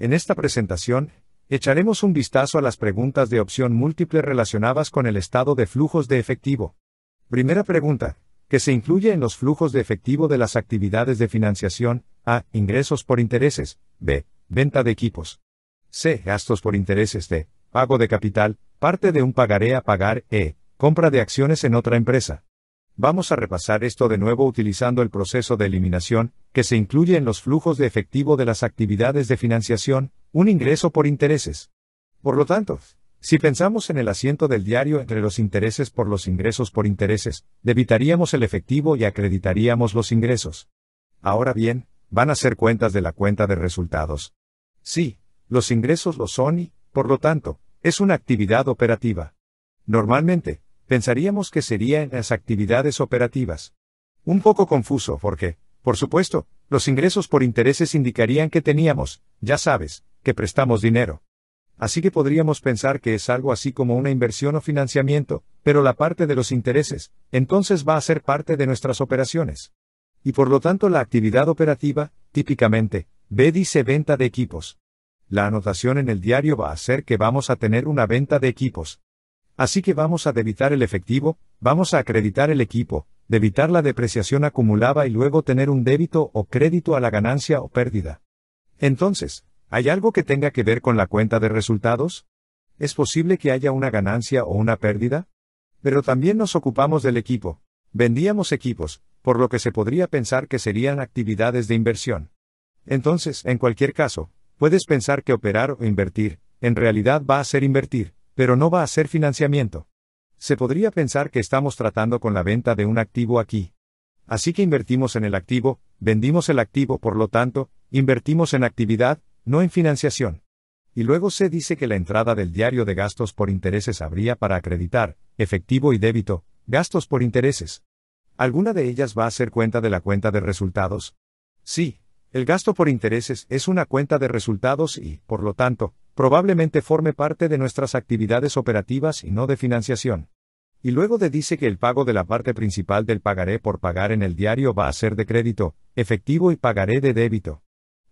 En esta presentación, echaremos un vistazo a las preguntas de opción múltiple relacionadas con el estado de flujos de efectivo. Primera pregunta, que se incluye en los flujos de efectivo de las actividades de financiación, A. Ingresos por intereses, B. Venta de equipos, C. Gastos por intereses, D. Pago de capital, parte de un pagaré a pagar, E. Compra de acciones en otra empresa. Vamos a repasar esto de nuevo utilizando el proceso de eliminación, que se incluye en los flujos de efectivo de las actividades de financiación, un ingreso por intereses. Por lo tanto, si pensamos en el asiento del diario entre los intereses por los ingresos por intereses, debitaríamos el efectivo y acreditaríamos los ingresos. Ahora bien, van a ser cuentas de la cuenta de resultados. Sí, los ingresos lo son y, por lo tanto, es una actividad operativa. Normalmente, pensaríamos que sería en las actividades operativas. Un poco confuso porque, por supuesto, los ingresos por intereses indicarían que teníamos, ya sabes, que prestamos dinero. Así que podríamos pensar que es algo así como una inversión o financiamiento, pero la parte de los intereses, entonces va a ser parte de nuestras operaciones. Y por lo tanto la actividad operativa, típicamente, B dice venta de equipos. La anotación en el diario va a ser que vamos a tener una venta de equipos. Así que vamos a debitar el efectivo, vamos a acreditar el equipo, debitar la depreciación acumulada y luego tener un débito o crédito a la ganancia o pérdida. Entonces, ¿hay algo que tenga que ver con la cuenta de resultados? ¿Es posible que haya una ganancia o una pérdida? Pero también nos ocupamos del equipo. Vendíamos equipos, por lo que se podría pensar que serían actividades de inversión. Entonces, en cualquier caso, puedes pensar que operar o invertir, en realidad va a ser invertir, pero no va a ser financiamiento. Se podría pensar que estamos tratando con la venta de un activo aquí. Así que invertimos en el activo, vendimos el activo, por lo tanto, invertimos en actividad, no en financiación. Y luego se dice que la entrada del diario de gastos por intereses habría para acreditar, efectivo y débito, gastos por intereses. ¿Alguna de ellas va a ser cuenta de la cuenta de resultados? Sí, el gasto por intereses es una cuenta de resultados y, por lo tanto, probablemente forme parte de nuestras actividades operativas y no de financiación. Y luego de dice que el pago de la parte principal del pagaré por pagar en el diario va a ser de crédito, efectivo y pagaré de débito.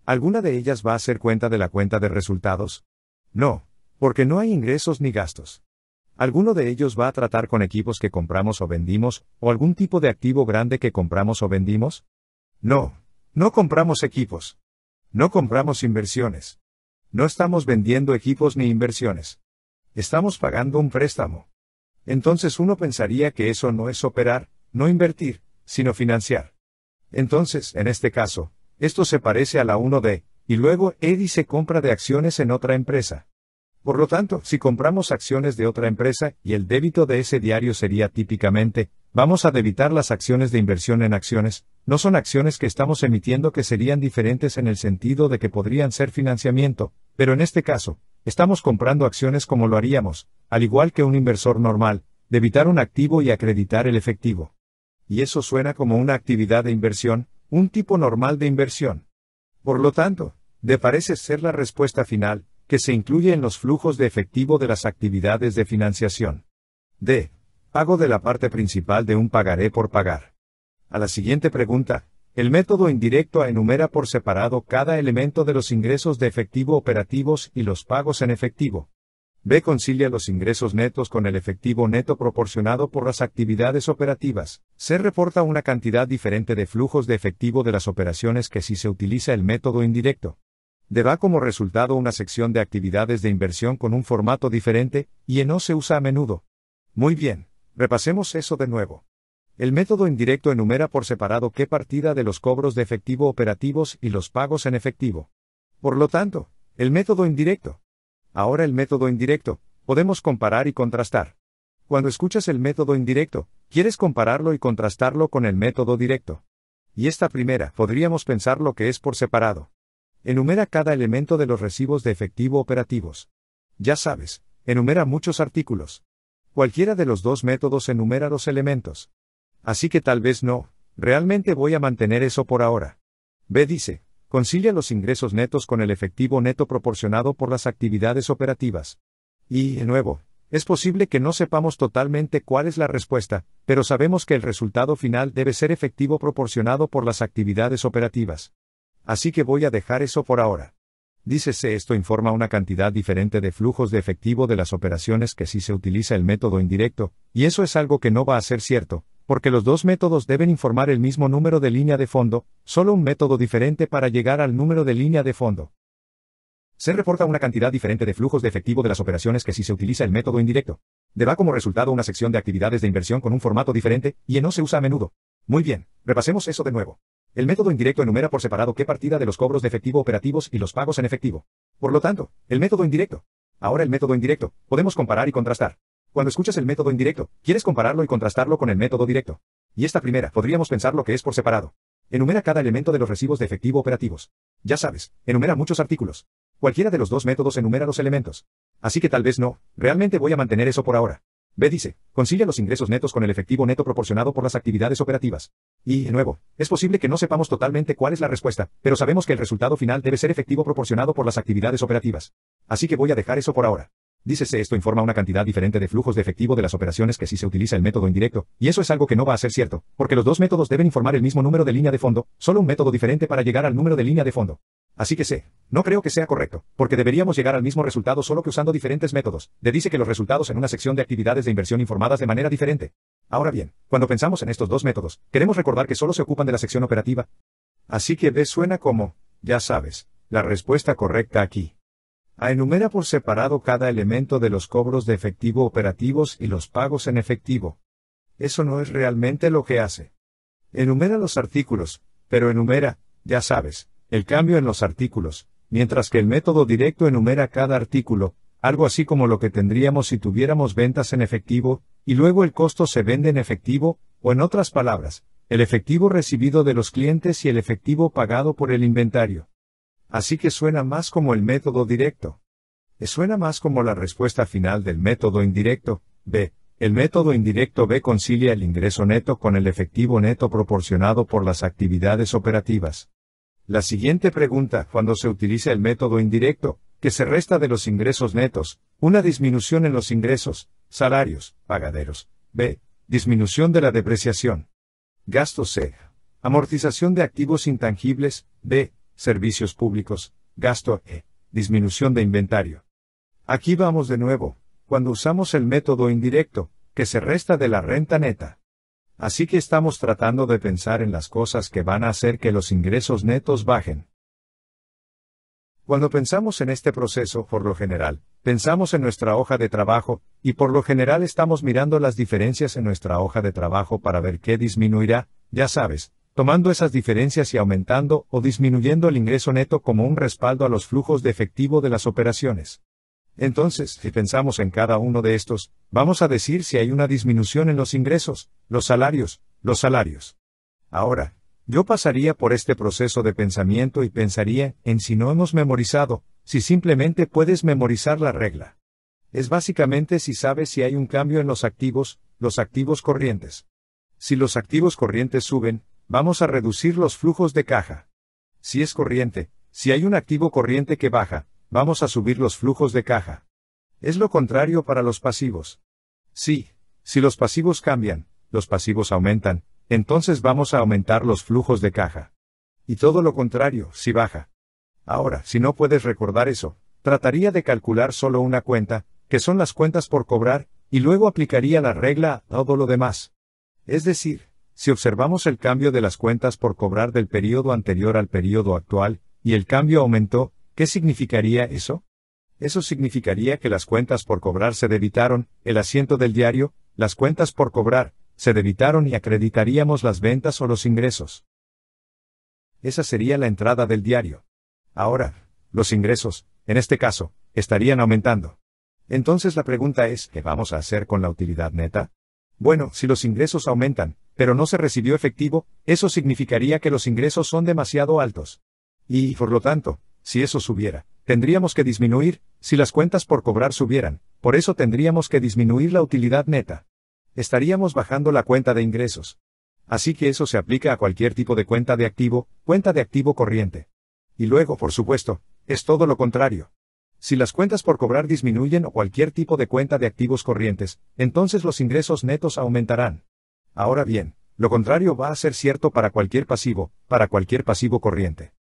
¿Alguna de ellas va a ser cuenta de la cuenta de resultados? No, porque no hay ingresos ni gastos. Alguno de ellos va a tratar con equipos que compramos o vendimos, o algún tipo de activo grande que compramos o vendimos? No, no compramos equipos. No compramos inversiones. No estamos vendiendo equipos ni inversiones. Estamos pagando un préstamo. Entonces uno pensaría que eso no es operar, no invertir, sino financiar. Entonces, en este caso, esto se parece a la 1D, y luego Eddie se compra de acciones en otra empresa. Por lo tanto, si compramos acciones de otra empresa, y el débito de ese diario sería típicamente Vamos a debitar las acciones de inversión en acciones, no son acciones que estamos emitiendo que serían diferentes en el sentido de que podrían ser financiamiento, pero en este caso, estamos comprando acciones como lo haríamos, al igual que un inversor normal, debitar un activo y acreditar el efectivo. Y eso suena como una actividad de inversión, un tipo normal de inversión. Por lo tanto, de parece ser la respuesta final, que se incluye en los flujos de efectivo de las actividades de financiación. D pago de la parte principal de un pagaré por pagar. A la siguiente pregunta, el método indirecto enumera por separado cada elemento de los ingresos de efectivo operativos y los pagos en efectivo. B concilia los ingresos netos con el efectivo neto proporcionado por las actividades operativas. C reporta una cantidad diferente de flujos de efectivo de las operaciones que si se utiliza el método indirecto. D va como resultado una sección de actividades de inversión con un formato diferente, y en O se usa a menudo. Muy bien. Repasemos eso de nuevo. El método indirecto enumera por separado qué partida de los cobros de efectivo operativos y los pagos en efectivo. Por lo tanto, el método indirecto. Ahora el método indirecto, podemos comparar y contrastar. Cuando escuchas el método indirecto, quieres compararlo y contrastarlo con el método directo. Y esta primera, podríamos pensar lo que es por separado. Enumera cada elemento de los recibos de efectivo operativos. Ya sabes, enumera muchos artículos. Cualquiera de los dos métodos enumera los elementos. Así que tal vez no, realmente voy a mantener eso por ahora. B dice, concilia los ingresos netos con el efectivo neto proporcionado por las actividades operativas. Y, de nuevo, es posible que no sepamos totalmente cuál es la respuesta, pero sabemos que el resultado final debe ser efectivo proporcionado por las actividades operativas. Así que voy a dejar eso por ahora. Dícese esto informa una cantidad diferente de flujos de efectivo de las operaciones que si se utiliza el método indirecto, y eso es algo que no va a ser cierto, porque los dos métodos deben informar el mismo número de línea de fondo, solo un método diferente para llegar al número de línea de fondo. Se reporta una cantidad diferente de flujos de efectivo de las operaciones que si se utiliza el método indirecto. Deba como resultado una sección de actividades de inversión con un formato diferente, y en no se usa a menudo. Muy bien, repasemos eso de nuevo. El método indirecto enumera por separado qué partida de los cobros de efectivo operativos y los pagos en efectivo. Por lo tanto, el método indirecto. Ahora el método indirecto, podemos comparar y contrastar. Cuando escuchas el método indirecto, quieres compararlo y contrastarlo con el método directo. Y esta primera, podríamos pensar lo que es por separado. Enumera cada elemento de los recibos de efectivo operativos. Ya sabes, enumera muchos artículos. Cualquiera de los dos métodos enumera los elementos. Así que tal vez no, realmente voy a mantener eso por ahora. B dice, concilia los ingresos netos con el efectivo neto proporcionado por las actividades operativas. Y, de nuevo, es posible que no sepamos totalmente cuál es la respuesta, pero sabemos que el resultado final debe ser efectivo proporcionado por las actividades operativas. Así que voy a dejar eso por ahora. Dícese esto informa una cantidad diferente de flujos de efectivo de las operaciones que si se utiliza el método indirecto, y eso es algo que no va a ser cierto, porque los dos métodos deben informar el mismo número de línea de fondo, solo un método diferente para llegar al número de línea de fondo. Así que sé. No creo que sea correcto, porque deberíamos llegar al mismo resultado solo que usando diferentes métodos. De dice que los resultados en una sección de actividades de inversión informadas de manera diferente. Ahora bien, cuando pensamos en estos dos métodos, queremos recordar que solo se ocupan de la sección operativa. Así que B suena como, ya sabes, la respuesta correcta aquí. A enumera por separado cada elemento de los cobros de efectivo operativos y los pagos en efectivo. Eso no es realmente lo que hace. Enumera los artículos, pero enumera, ya sabes, el cambio en los artículos, mientras que el método directo enumera cada artículo, algo así como lo que tendríamos si tuviéramos ventas en efectivo, y luego el costo se vende en efectivo, o en otras palabras, el efectivo recibido de los clientes y el efectivo pagado por el inventario. Así que suena más como el método directo. Suena más como la respuesta final del método indirecto, B. El método indirecto B concilia el ingreso neto con el efectivo neto proporcionado por las actividades operativas. La siguiente pregunta, cuando se utiliza el método indirecto, que se resta de los ingresos netos, una disminución en los ingresos, salarios, pagaderos. B. Disminución de la depreciación. Gasto C. Amortización de activos intangibles. b, Servicios públicos. Gasto E. Disminución de inventario. Aquí vamos de nuevo, cuando usamos el método indirecto, que se resta de la renta neta. Así que estamos tratando de pensar en las cosas que van a hacer que los ingresos netos bajen. Cuando pensamos en este proceso, por lo general, pensamos en nuestra hoja de trabajo, y por lo general estamos mirando las diferencias en nuestra hoja de trabajo para ver qué disminuirá, ya sabes, tomando esas diferencias y aumentando o disminuyendo el ingreso neto como un respaldo a los flujos de efectivo de las operaciones. Entonces, si pensamos en cada uno de estos, vamos a decir si hay una disminución en los ingresos, los salarios, los salarios. Ahora, yo pasaría por este proceso de pensamiento y pensaría en si no hemos memorizado, si simplemente puedes memorizar la regla. Es básicamente si sabes si hay un cambio en los activos, los activos corrientes. Si los activos corrientes suben, vamos a reducir los flujos de caja. Si es corriente, si hay un activo corriente que baja, Vamos a subir los flujos de caja. Es lo contrario para los pasivos. Sí, si los pasivos cambian, los pasivos aumentan, entonces vamos a aumentar los flujos de caja. Y todo lo contrario, si baja. Ahora, si no puedes recordar eso, trataría de calcular solo una cuenta, que son las cuentas por cobrar, y luego aplicaría la regla a todo lo demás. Es decir, si observamos el cambio de las cuentas por cobrar del periodo anterior al periodo actual, y el cambio aumentó, ¿Qué significaría eso? Eso significaría que las cuentas por cobrar se debitaron, el asiento del diario, las cuentas por cobrar, se debitaron y acreditaríamos las ventas o los ingresos. Esa sería la entrada del diario. Ahora, los ingresos, en este caso, estarían aumentando. Entonces la pregunta es, ¿qué vamos a hacer con la utilidad neta? Bueno, si los ingresos aumentan, pero no se recibió efectivo, eso significaría que los ingresos son demasiado altos. Y, por lo tanto, si eso subiera, tendríamos que disminuir, si las cuentas por cobrar subieran, por eso tendríamos que disminuir la utilidad neta. Estaríamos bajando la cuenta de ingresos. Así que eso se aplica a cualquier tipo de cuenta de activo, cuenta de activo corriente. Y luego, por supuesto, es todo lo contrario. Si las cuentas por cobrar disminuyen o cualquier tipo de cuenta de activos corrientes, entonces los ingresos netos aumentarán. Ahora bien, lo contrario va a ser cierto para cualquier pasivo, para cualquier pasivo corriente.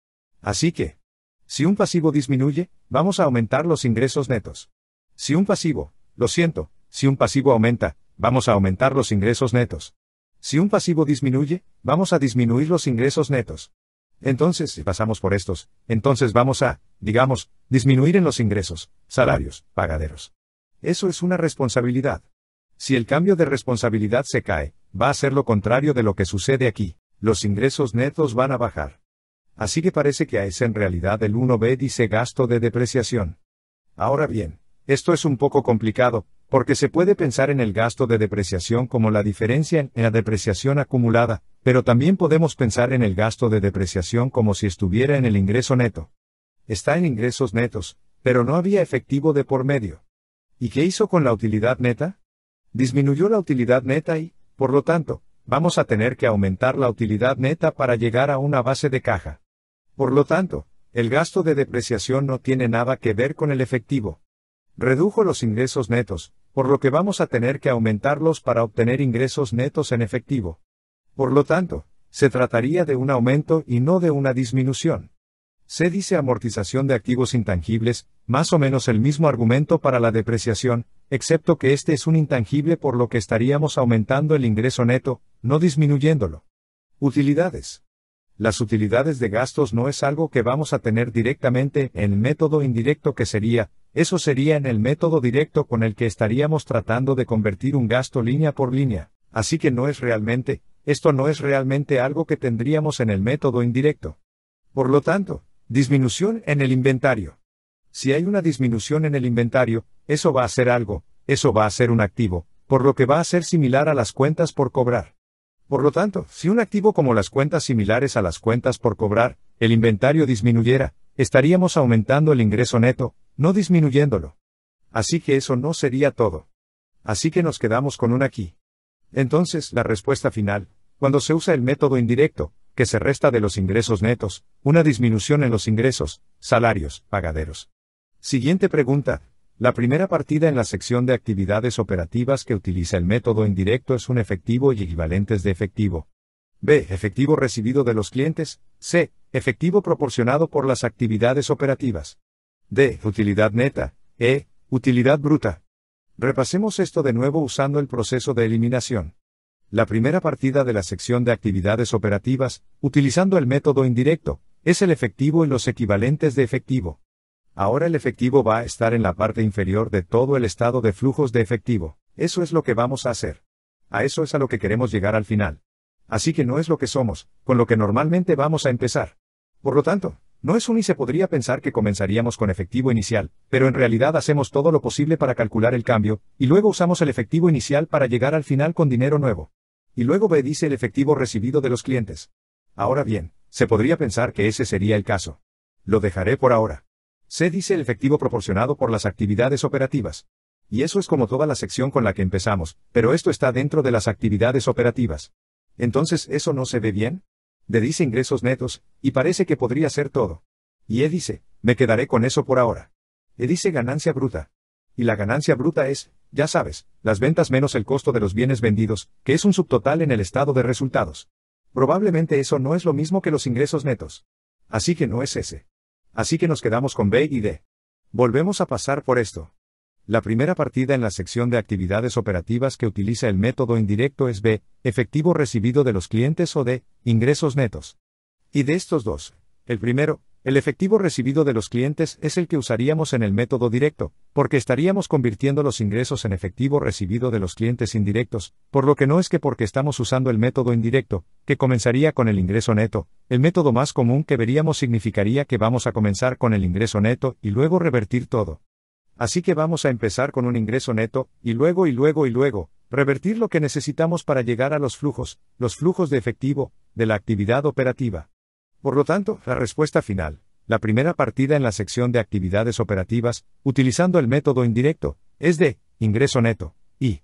Así que, si un pasivo disminuye, vamos a aumentar los ingresos netos. Si un pasivo, lo siento, si un pasivo aumenta, vamos a aumentar los ingresos netos. Si un pasivo disminuye, vamos a disminuir los ingresos netos. Entonces, si pasamos por estos, entonces vamos a, digamos, disminuir en los ingresos, salarios, pagaderos. Eso es una responsabilidad. Si el cambio de responsabilidad se cae, va a ser lo contrario de lo que sucede aquí, los ingresos netos van a bajar. Así que parece que A es en realidad el 1B dice gasto de depreciación. Ahora bien, esto es un poco complicado, porque se puede pensar en el gasto de depreciación como la diferencia en la depreciación acumulada, pero también podemos pensar en el gasto de depreciación como si estuviera en el ingreso neto. Está en ingresos netos, pero no había efectivo de por medio. ¿Y qué hizo con la utilidad neta? Disminuyó la utilidad neta y, por lo tanto, vamos a tener que aumentar la utilidad neta para llegar a una base de caja. Por lo tanto, el gasto de depreciación no tiene nada que ver con el efectivo. Redujo los ingresos netos, por lo que vamos a tener que aumentarlos para obtener ingresos netos en efectivo. Por lo tanto, se trataría de un aumento y no de una disminución. Se dice amortización de activos intangibles, más o menos el mismo argumento para la depreciación, excepto que este es un intangible por lo que estaríamos aumentando el ingreso neto, no disminuyéndolo. Utilidades. Las utilidades de gastos no es algo que vamos a tener directamente en el método indirecto que sería, eso sería en el método directo con el que estaríamos tratando de convertir un gasto línea por línea, así que no es realmente, esto no es realmente algo que tendríamos en el método indirecto. Por lo tanto, disminución en el inventario. Si hay una disminución en el inventario, eso va a ser algo, eso va a ser un activo, por lo que va a ser similar a las cuentas por cobrar. Por lo tanto, si un activo como las cuentas similares a las cuentas por cobrar, el inventario disminuyera, estaríamos aumentando el ingreso neto, no disminuyéndolo. Así que eso no sería todo. Así que nos quedamos con un aquí. Entonces, la respuesta final, cuando se usa el método indirecto, que se resta de los ingresos netos, una disminución en los ingresos, salarios, pagaderos. Siguiente pregunta, la primera partida en la sección de actividades operativas que utiliza el método indirecto es un efectivo y equivalentes de efectivo. B. Efectivo recibido de los clientes. C. Efectivo proporcionado por las actividades operativas. D. Utilidad neta. E. Utilidad bruta. Repasemos esto de nuevo usando el proceso de eliminación. La primera partida de la sección de actividades operativas, utilizando el método indirecto, es el efectivo y los equivalentes de efectivo. Ahora el efectivo va a estar en la parte inferior de todo el estado de flujos de efectivo. Eso es lo que vamos a hacer. A eso es a lo que queremos llegar al final. Así que no es lo que somos, con lo que normalmente vamos a empezar. Por lo tanto, no es un y se podría pensar que comenzaríamos con efectivo inicial, pero en realidad hacemos todo lo posible para calcular el cambio, y luego usamos el efectivo inicial para llegar al final con dinero nuevo. Y luego B dice el efectivo recibido de los clientes. Ahora bien, se podría pensar que ese sería el caso. Lo dejaré por ahora. Se dice el efectivo proporcionado por las actividades operativas. Y eso es como toda la sección con la que empezamos, pero esto está dentro de las actividades operativas. Entonces, ¿eso no se ve bien? De dice ingresos netos, y parece que podría ser todo. Y E dice, me quedaré con eso por ahora. E dice ganancia bruta. Y la ganancia bruta es, ya sabes, las ventas menos el costo de los bienes vendidos, que es un subtotal en el estado de resultados. Probablemente eso no es lo mismo que los ingresos netos. Así que no es ese. Así que nos quedamos con B y D. Volvemos a pasar por esto. La primera partida en la sección de actividades operativas que utiliza el método indirecto es B, efectivo recibido de los clientes o D, ingresos netos. Y de estos dos, el primero, el efectivo recibido de los clientes es el que usaríamos en el método directo, porque estaríamos convirtiendo los ingresos en efectivo recibido de los clientes indirectos, por lo que no es que porque estamos usando el método indirecto, que comenzaría con el ingreso neto, el método más común que veríamos significaría que vamos a comenzar con el ingreso neto y luego revertir todo. Así que vamos a empezar con un ingreso neto, y luego y luego y luego, revertir lo que necesitamos para llegar a los flujos, los flujos de efectivo, de la actividad operativa. Por lo tanto, la respuesta final, la primera partida en la sección de actividades operativas, utilizando el método indirecto, es de ingreso neto, y